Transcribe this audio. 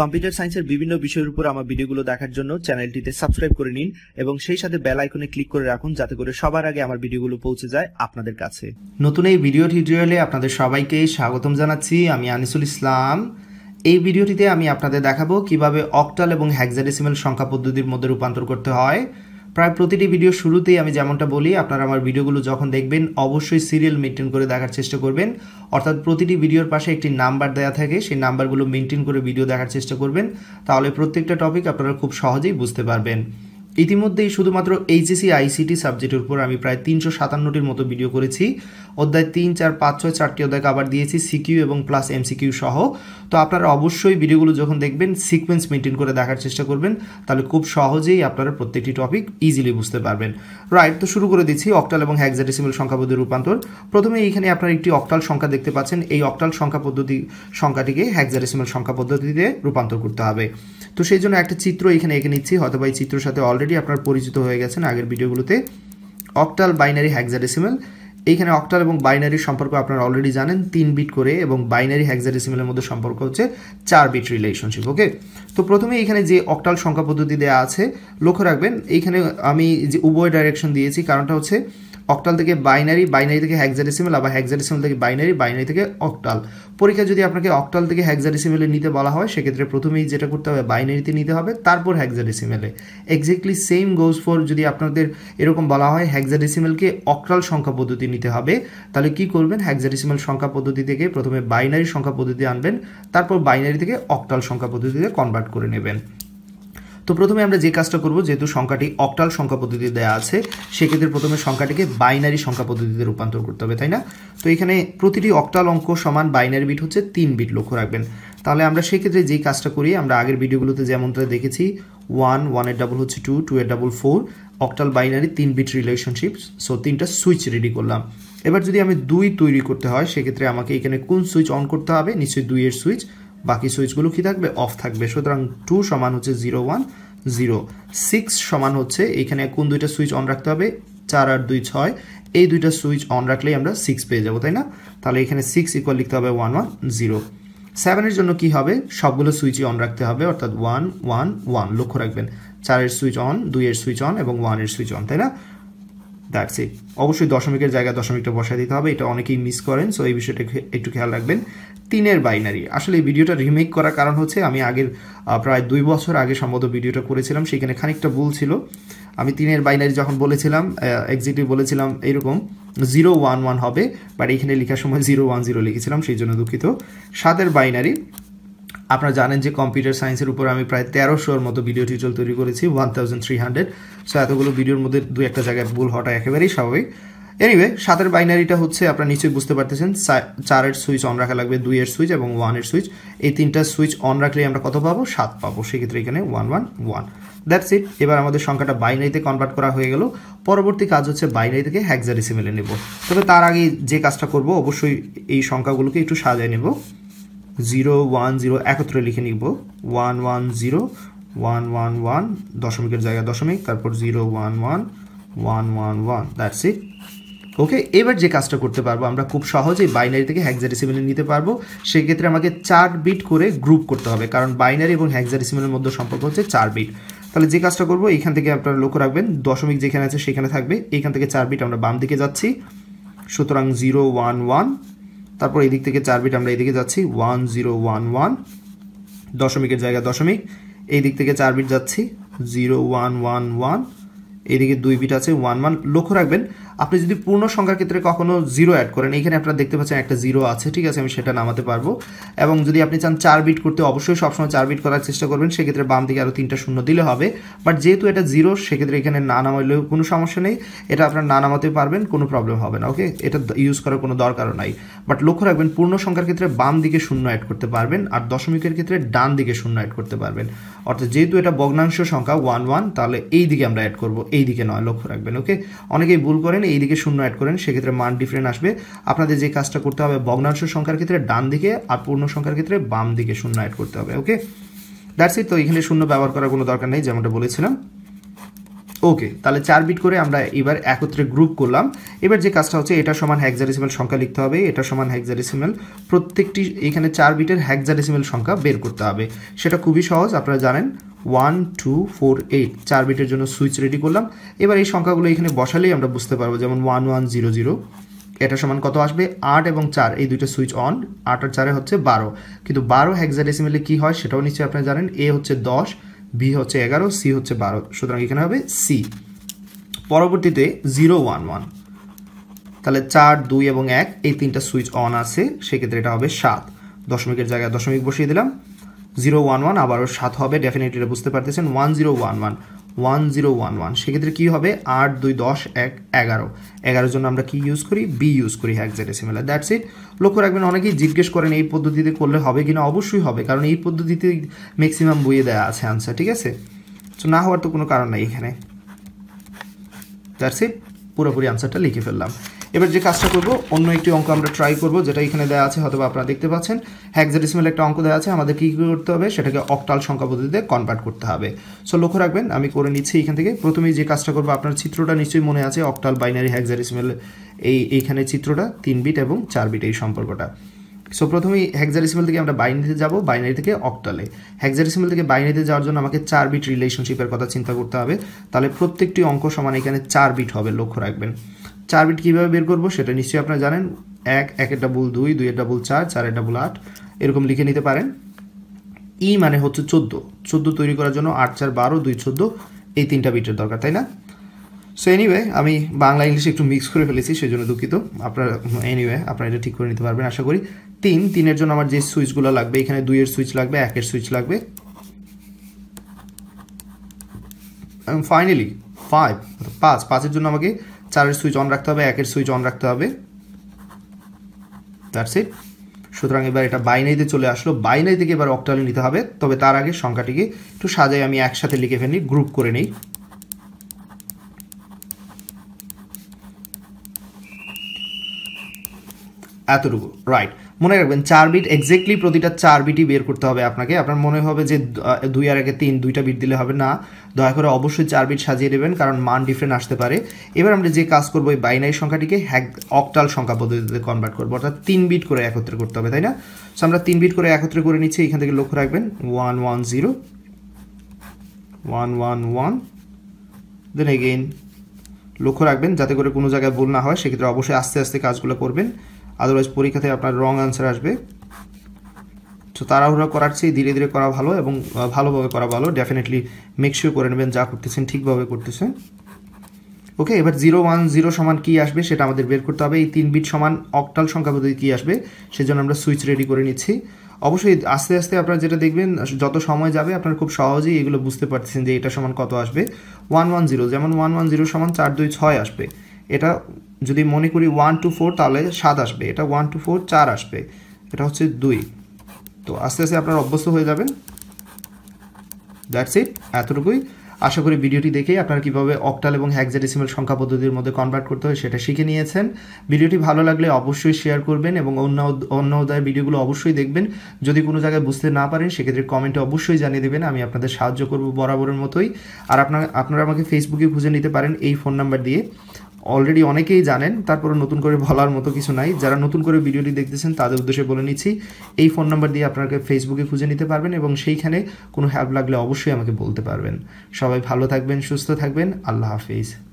computer সায়েন্সের বিভিন্ন বিষয়ের উপর আমার ভিডিওগুলো দেখার জন্য চ্যানেলটিতে সাবস্ক্রাইব করে নিন এবং সেই সাথে বেল আইকনে ক্লিক করে রাখুন যাতে করে সবার আগে আমার ভিডিওগুলো পৌঁছে যায় আপনাদের কাছে নতুন এই ভিডিও টিউটোরিয়ালে আপনাদের সবাইকে স্বাগতম জানাচ্ছি আমি আনিসুল ইসলাম এই ভিডিওটিতে আমি আপনাদের দেখাবো কিভাবে অক্টাল এবং হ্যাক্সাডেসিমাল সংখ্যা পদ্ধতির মধ্যে রূপান্তর করতে হয় প্রায় প্রতিটি ভিডিও শুরুতেই আমি যেমনটা বলি আপনারা আমার ভিডিওগুলো যখন দেখবেন অবশ্যই সিরিয়াল মেনটেন করে দেখার চেষ্টা করবেন অর্থাৎ প্রতিটি ভিডিওর পাশে একটি নাম্বার দেওয়া থাকে সেই নাম্বারগুলো মেনটেন করে ভিডিও দেখার চেষ্টা করবেন তাহলে প্রত্যেকটা টপিক আপনারা খুব সহজেই বুঝতে পারবেন ইতিমধ্যেই শুধুমাত্র এইচএসি আইসিটি e সাবজেক্টের উপর আমি প্রায় তিনশো সাতান্নটির মতো ভিডিও করেছি অধ্যায় তিন চার পাঁচ ছয় চারটি অধ্যায় আবার দিয়েছি সিকিউ এবং প্লাস এমসিকিউ সহ তো আপনারা অবশ্যই ভিডিওগুলো যখন দেখবেন সিকোয়েন্স মেনটেন করে দেখার চেষ্টা করবেন তাহলে খুব সহজেই আপনারা প্রত্যেকটি টপিক ইজিলি বুঝতে পারবেন রাইট তো শুরু করে দিচ্ছি অক্টাল এবং সংখ্যা সংখ্যাপদ্ধতি রূপান্তর প্রথমে এইখানে আপনারা একটি অক্টাল সংখ্যা দেখতে পাচ্ছেন এই অক্টাল সংখ্যা পদ্ধতি সংখ্যাটিকে হ্যাকজাডেসিমেল সংখ্যা পদ্ধতিতে রূপান্তর করতে হবে তো সেই জন্য একটা চিত্র এখানে এঁকে নিচ্ছি হয়তো বা এই চিত্রের সাথে অলরেডি আপনার পরিচিত হয়ে গেছেন আগের ভিডিওগুলোতে অক্টাল বাইনারি হ্যাকজাডেসিমেল এইখানে অক্টাল এবং বাইনারির সম্পর্ক আপনারা অলরেডি জানেন তিন বিট করে এবং বাইনারি হ্যাক্সাডেসিমেলের মধ্যে সম্পর্ক হচ্ছে চার বিট রিলেশনশিপ ওকে তো প্রথমে এখানে যে অক্টাল সংখ্যা পদ্ধতি দেওয়া আছে লক্ষ্য রাখবেন এইখানে আমি যে উভয় ডাইরেকশন দিয়েছি কারণটা হচ্ছে অক্টাল থেকে বাইনারি বাইনারি থেকে হ্যাকজারিসিমেল আবার হ্যাকজারিসিমেল থেকে বাইনারি বাইনারি থেকে অক্টাল পরীক্ষা যদি আপনাকে অক্টাল থেকে হ্যাকজারিসিমেলে নিতে বলা হয় সেক্ষেত্রে প্রথমেই যেটা করতে হবে বাইনারিতে নিতে হবে তারপর হ্যাকজারিসিমেলে এক্স্যাক্টলি সেম গোজ ফর যদি আপনাদের এরকম বলা হয় হ্যাকজারিসিমেলকে অক্টাল সংখ্যা পদ্ধতি নিতে হবে তাহলে কি করবেন হ্যাকজারিসিমেল সংখ্যা পদ্ধতি থেকে প্রথমে বাইনারি সংখ্যা পদ্ধতি আনবেন তারপর বাইনারি থেকে অক্টাল সংখ্যা পদ্ধতিতে কনভার্ট করে নেবেন তো প্রথমে আমরা যে কাজটা করব যেহেতু সংখ্যাটি অক্টাল সংখ্যা পদ্ধতিতে দেওয়া আছে সেক্ষেত্রে প্রথমে সংখ্যাটিকে বাইনারি সংখ্যা পদ্ধতিতে রূপান্তর করতে হবে তাই না তো এখানে প্রতিটি অক্টাল অঙ্ক সমান বাইনারি বিট হচ্ছে তিন বিট লক্ষ্য রাখবেন তাহলে আমরা সেক্ষেত্রে যেই কাজটা করি আমরা আগের ভিডিওগুলোতে যেমনটা দেখেছি ওয়ান ওয়ানের ডাবল হচ্ছে টু টু এর ডাবল ফোর অক্টাল বাইনারি তিন বিট রিলেশনশিপ সো তিনটা সুইচ রেডি করলাম এবার যদি আমি দুই তৈরি করতে হয় সেক্ষেত্রে আমাকে এখানে কোন সুইচ অন করতে হবে নিশ্চয়ই দুইয়ের সুইচ বাকি সুইচগুলো কি থাকবে অফ থাকবে সুতরাং টু সমান হচ্ছে জিরো ওয়ান জিরো সিক্স সমান হচ্ছে এখানে কোন দুইটা সুইচ অন রাখতে হবে চার আট দুই ছয় এই দুইটা সুইচ অন রাখলেই আমরা সিক্স পেয়ে যাবো তাই না তাহলে এখানে সিক্স ইকুয়াল লিখতে হবে ওয়ান ওয়ান জিরো সেভেনের জন্য কি হবে সবগুলো সুইচই অন রাখতে হবে অর্থাৎ ওয়ান ওয়ান ওয়ান লক্ষ্য রাখবেন চারের সুইচ অন দুইয়ের সুইচ অন এবং ওয়ানের সুইচ অন তাই না দ্যাটস ইট অবশ্যই দশমিকের জায়গায় দশমিকটা বসায় দিতে হবে এটা অনেকেই মিস করেন সো এই বিষয়টা একটু খেয়াল রাখবেন তিনের বাইনারি আসলে এই ভিডিওটা রিমেক করার কারণ হচ্ছে আমি আগের প্রায় দুই বছর আগে সম্ভবত ভিডিওটা করেছিলাম সেখানে খানিকটা ভুল ছিল আমি তিনের বাইনারি যখন বলেছিলাম এক্সিটিভ বলেছিলাম এরকম জিরো ওয়ান ওয়ান হবে বাট এখানে লেখার সময় জিরো ওয়ান জিরো লিখেছিলাম সেই জন্য দুঃখিত সাতের বাইনারি আপনারা জানেন যে কম্পিউটার সায়েন্সের উপর আমি প্রায় তেরোশোর মতো ভিডিও টিউটোরিয়াল তৈরি করেছি one thousand three hundred so এতগুলো ভিডিওর মধ্যে দু একটা জায়গায় ভুল হওয়াটা একেবারেই স্বাভাবিক এনিওয়ে সাতের বাইনারিটা হচ্ছে আপনারা নিশ্চয়ই বুঝতে পারতেছেন চারের সুইচ অন রাখা লাগবে দুইয়ের সুইচ এবং ওয়ানের সুইচ এই তিনটা সুইচ অন রাখলে আমরা কত পাবো সাত পাবো সেক্ষেত্রে এখানে one one one that's it এবার আমাদের সংখ্যাটা বাইনারিতে কনভার্ট করা হয়ে গেল পরবর্তী কাজ হচ্ছে বাইনারি থেকে হ্যাকজারিসিমেলে নেব তবে তার আগে যে কাজটা করব অবশ্যই এই সংখ্যাগুলোকে একটু সাজায় নেব জিরো ওয়ান জিরো একত্রে লিখে নিব one one zero one one one দশমিকের জায়গা দশমিক তারপর zero one one one one one that's it okay এবার যে কাজটা করতে পারবো আমরা খুব সহজেই বাইনারি থেকে হ্যাকজারিসিমেলে নিতে পারবো সেক্ষেত্রে আমাকে চার বিট করে গ্রুপ করতে হবে কারণ বাইনারি এবং হ্যাকজারিসিমেলের মধ্যে সম্পর্ক হচ্ছে চার বিট তাহলে যে কাজটা করবো এখান থেকে আপনারা লক্ষ্য রাখবেন দশমিক যেখানে আছে সেখানে থাকবে এইখান থেকে চার বিট আমরা বাম দিকে যাচ্ছি সুতরাং জিরো ওয়ান ওয়ান তারপর এদিক থেকে চার বিট আমরা এদিকে যাচ্ছি ওয়ান জিরো ওয়ান ওয়ান দশমিকের জায়গা দশমিক এই দিক থেকে চার বিট যাচ্ছি জিরো ওয়ান ওয়ান ওয়ান এইদিকে দুই বিট আছে ওয়ান ওয়ান লক্ষ্য রাখবেন আপনি যদি পূর্ণ সংখ্যার ক্ষেত্রে কখনো জিরো অ্যাড করেন এখানে আপনারা দেখতে পাচ্ছেন একটা জিরো আছে ঠিক আছে আমি সেটা নামাতে পারবো এবং যদি আপনি চান চার বিট করতে অবশ্যই সবসময় চার বিট করার চেষ্টা করবেন সেক্ষেত্রে বাম দিকে আরও তিনটা শূন্য দিলে হবে বাট যেহেতু এটা জিরো সেক্ষেত্রে এখানে না নামাইলেও কোনো সমস্যা নেই এটা আপনার না নামাতে পারবেন কোনো প্রবলেম হবে না ওকে এটা ইউজ করার কোনো দরকারও নাই বাট লক্ষ্য রাখবেন পূর্ণ সংখ্যার ক্ষেত্রে বাম দিকে শূন্য অ্যাড করতে পারবেন আর দশমিকের ক্ষেত্রে ডান দিকে শূন্য অ্যাড করতে পারবেন অর্থাৎ যেহেতু এটা ভগ্নাংশ সংখ্যা ওয়ান ওয়ান তাহলে এই দিকে আমরা অ্যাড করব এই দিকে নয় লক্ষ্য রাখবেন ওকে অনেকেই ভুল করেন এই দিকে শূন্য অ্যাড করেন সেক্ষেত্রে মান ডিফারেন্ট আসবে আপনাদের যে কাজটা করতে হবে ভগ্নাংশ সংখ্যার ক্ষেত্রে ডান দিকে আর পূর্ণ সংখ্যার ক্ষেত্রে বাম দিকে শূন্য অ্যাড করতে হবে ওকে দ্যাটস ইট তো এখানে শূন্য ব্যবহার করার কোনো দরকার নেই যেমনটা বলেছিলাম ওকে তাহলে চার বিট করে আমরা এবার একত্রে গ্রুপ করলাম এবার যে কাজটা হচ্ছে এটা সমান হ্যাকজারিসিমেল সংখ্যা লিখতে হবে এটা সমান হ্যাকজারিসিমেল প্রত্যেকটি এখানে চার বিটের হ্যাকজারিসিমেল সংখ্যা বের করতে হবে সেটা খুবই সহজ আপনারা জানেন ওয়ান টু ফোর এইট চার বিটের জন্য সুইচ রেডি করলাম এবার এই সংখ্যাগুলো এখানে বসালেই আমরা বুঝতে পারবো যেমন ওয়ান ওয়ান জিরো জিরো এটা সমান কত আসবে আট এবং চার এই দুইটা সুইচ অন আট আর চারে হচ্ছে বারো কিন্তু বারো হ্যাক্সাডেসিমেলে কী হয় সেটাও নিশ্চয়ই আপনারা জানেন এ হচ্ছে দশ বি হচ্ছে এগারো সি হচ্ছে বারো সুতরাং এখানে হবে সি পরবর্তীতে জিরো ওয়ান ওয়ান তাহলে চার দুই এবং এক এই তিনটা সুইচ অন আছে সেক্ষেত্রে এটা হবে সাত দশমিকের জায়গায় দশমিক বসিয়ে দিলাম জিরো ওয়ান ওয়ান আবারও সাত হবে ডেফিনেটলি বুঝতে পারতেছেন one zero one one one zero one one সেক্ষেত্রে কী হবে আট দুই দশ এক এগারো এগারোর জন্য আমরা কি ইউজ করি বি ইউজ করি হ্যাকজেট মেলা দ্যাটস ইট লক্ষ্য রাখবেন অনেকেই জিজ্ঞেস করেন এই পদ্ধতিতে করলে হবে কি না অবশ্যই হবে কারণ এই পদ্ধতিতে ম্যাক্সিমাম বইয়ে দেওয়া আছে আনসার ঠিক আছে তো না হওয়ার তো কোনো কারণ নাই এখানে দ্যাটস ইট পুরোপুরি আনসারটা লিখে ফেললাম এবার যে কাজটা করব অন্য একটি অঙ্ক আমরা ট্রাই করব যেটা এখানে দেওয়া আছে হয়তো আপনারা দেখতে পাচ্ছেন হ্যাকজাডিসমেল একটা অঙ্ক দেওয়া আছে আমাদের কী করতে হবে সেটাকে অক্টাল সংখ্যা পদ্ধতিতে কনভার্ট করতে হবে সো লক্ষ্য রাখবেন আমি করে নিচ্ছি এখান থেকে প্রথমেই যে কাজটা করবো আপনার চিত্রটা নিশ্চয়ই মনে আছে অক্টাল বাইনারি হ্যাকজাডিসমেল এই এইখানে চিত্রটা তিন বিট এবং চার বিট এই সম্পর্কটা সো প্রথমেই হ্যাকজারিসিমেল থেকে আমরা বাইনারিতে যাব বাইনারি থেকে অক্টালে হ্যাকজারিসিমেল থেকে বাইনারিতে যাওয়ার জন্য আমাকে চার বিট রিলেশনশিপের কথা চিন্তা করতে হবে তাহলে প্রত্যেকটি অঙ্ক সমান এখানে চার বিট হবে লক্ষ্য রাখবেন চার বিট কীভাবে বের করবো সেটা নিশ্চয়ই আপনারা জানেন এক একের ডাবল দুই দুইয়ের ডাবল চার চারের ডাবল আট এরকম লিখে নিতে পারেন ই মানে হচ্ছে চোদ্দ চোদ্দ তৈরি করার জন্য আট চার বারো দুই চোদ্দো এই তিনটা বিটের দরকার তাই না সো এনিওয়ে আমি বাংলা ইংলিশ একটু মিক্স করে ফেলেছি সেই জন্য দুঃখিত আপনার এনিওয়ে আপনারা এটা ঠিক করে নিতে পারবেন আশা করি তিন তিনের জন্য আমার যে সুইচগুলো লাগবে এখানে দুইয়ের সুইচ লাগবে একের সুইচ লাগবে ফাইনালি ফাইভ পাঁচ পাঁচের জন্য আমাকে চারের সুইচ অন রাখতে হবে একের সুইচ অন রাখতে হবে তার সেট সুতরাং এবার এটা বাইনাইতে চলে আসলো বাইনাই থেকে এবার অক্টালি নিতে হবে তবে তার আগে সংখ্যাটিকে একটু সাজাই আমি একসাথে লিখে ফেলি গ্রুপ করে নিই এতটুকু রাইট মনে রাখবেন চার বিট এক্স্যাক্টলি প্রতিটা চার বিটই বের করতে হবে আপনাকে আপনার মনে হবে যে দুই আর আগে তিন দুইটা বিট দিলে হবে না দয়া করে অবশ্যই চার বিট সাজিয়ে দেবেন কারণ মান ডিফারেন্ট আসতে পারে এবার আমরা যে কাজ করবো এই বাইনারি সংখ্যাটিকে হ্যাক অকটাল সংখ্যা পদ্ধতিতে কনভার্ট করবো অর্থাৎ তিন বিট করে একত্রে করতে হবে তাই না সো আমরা তিন বিট করে একত্রে করে নিচ্ছি এখান থেকে লক্ষ্য রাখবেন one one zero one one one then again লক্ষ্য রাখবেন যাতে করে কোনো জায়গায় ভুল না হয় সেক্ষেত্রে অবশ্যই আস্তে আস্তে কাজগুলো করবেন আদারওয়াইজ পরীক্ষাতে আপনার রং আনসার আসবে তো তাড়াহুড়া করার চেয়ে ধীরে ধীরে করা ভালো এবং ভালোভাবে করা ভালো ডেফিনেটলি মেকশিওর করে নেবেন যা করতেছেন ঠিকভাবে করতেছেন ওকে এবার জিরো ওয়ান জিরো সমান কী আসবে সেটা আমাদের বের করতে হবে এই তিন বিট সমান অকটাল সংখ্যা পদ্ধতি কী আসবে সেজন্য আমরা সুইচ রেডি করে নিচ্ছি অবশ্যই আস্তে আস্তে আপনারা যেটা দেখবেন যত সময় যাবে আপনারা খুব সহজেই এগুলো বুঝতে পারছেন যে এটা সমান কত আসবে ওয়ান ওয়ান জিরো যেমন ওয়ান ওয়ান জিরো সমান চার দুই ছয় আসবে এটা যদি মনে করি ওয়ান টু ফোর তাহলে সাত আসবে এটা ওয়ান টু ফোর চার আসবে এটা হচ্ছে দুই তো আস্তে আস্তে আপনার অভ্যস্ত হয়ে যাবেন দ্যাটস ইট এতটুকুই আশা করি ভিডিওটি দেখে আপনারা কীভাবে অক্টাল এবং হ্যাকজাডেসিমাল সংখ্যা পদ্ধতির মধ্যে কনভার্ট করতে হয় সেটা শিখে নিয়েছেন ভিডিওটি ভালো লাগলে অবশ্যই শেয়ার করবেন এবং অন্য অন্য অধ্যায়ের ভিডিওগুলো অবশ্যই দেখবেন যদি কোনো জায়গায় বুঝতে না পারেন সেক্ষেত্রে কমেন্টে অবশ্যই জানিয়ে দেবেন আমি আপনাদের সাহায্য করব বরাবরের মতোই আর আপনারা আপনারা আমাকে ফেসবুকে খুঁজে নিতে পারেন এই ফোন নাম্বার দিয়ে অলরেডি অনেকেই জানেন তারপরে নতুন করে বলার মতো কিছু নাই যারা নতুন করে ভিডিওটি দেখতেছেন তাদের উদ্দেশ্যে বলে নিচ্ছি এই ফোন নাম্বার দিয়ে আপনাকে ফেসবুকে খুঁজে নিতে পারবেন এবং সেইখানে কোনো হেল্প লাগলে অবশ্যই আমাকে বলতে পারবেন সবাই ভালো থাকবেন সুস্থ থাকবেন আল্লাহ হাফিজ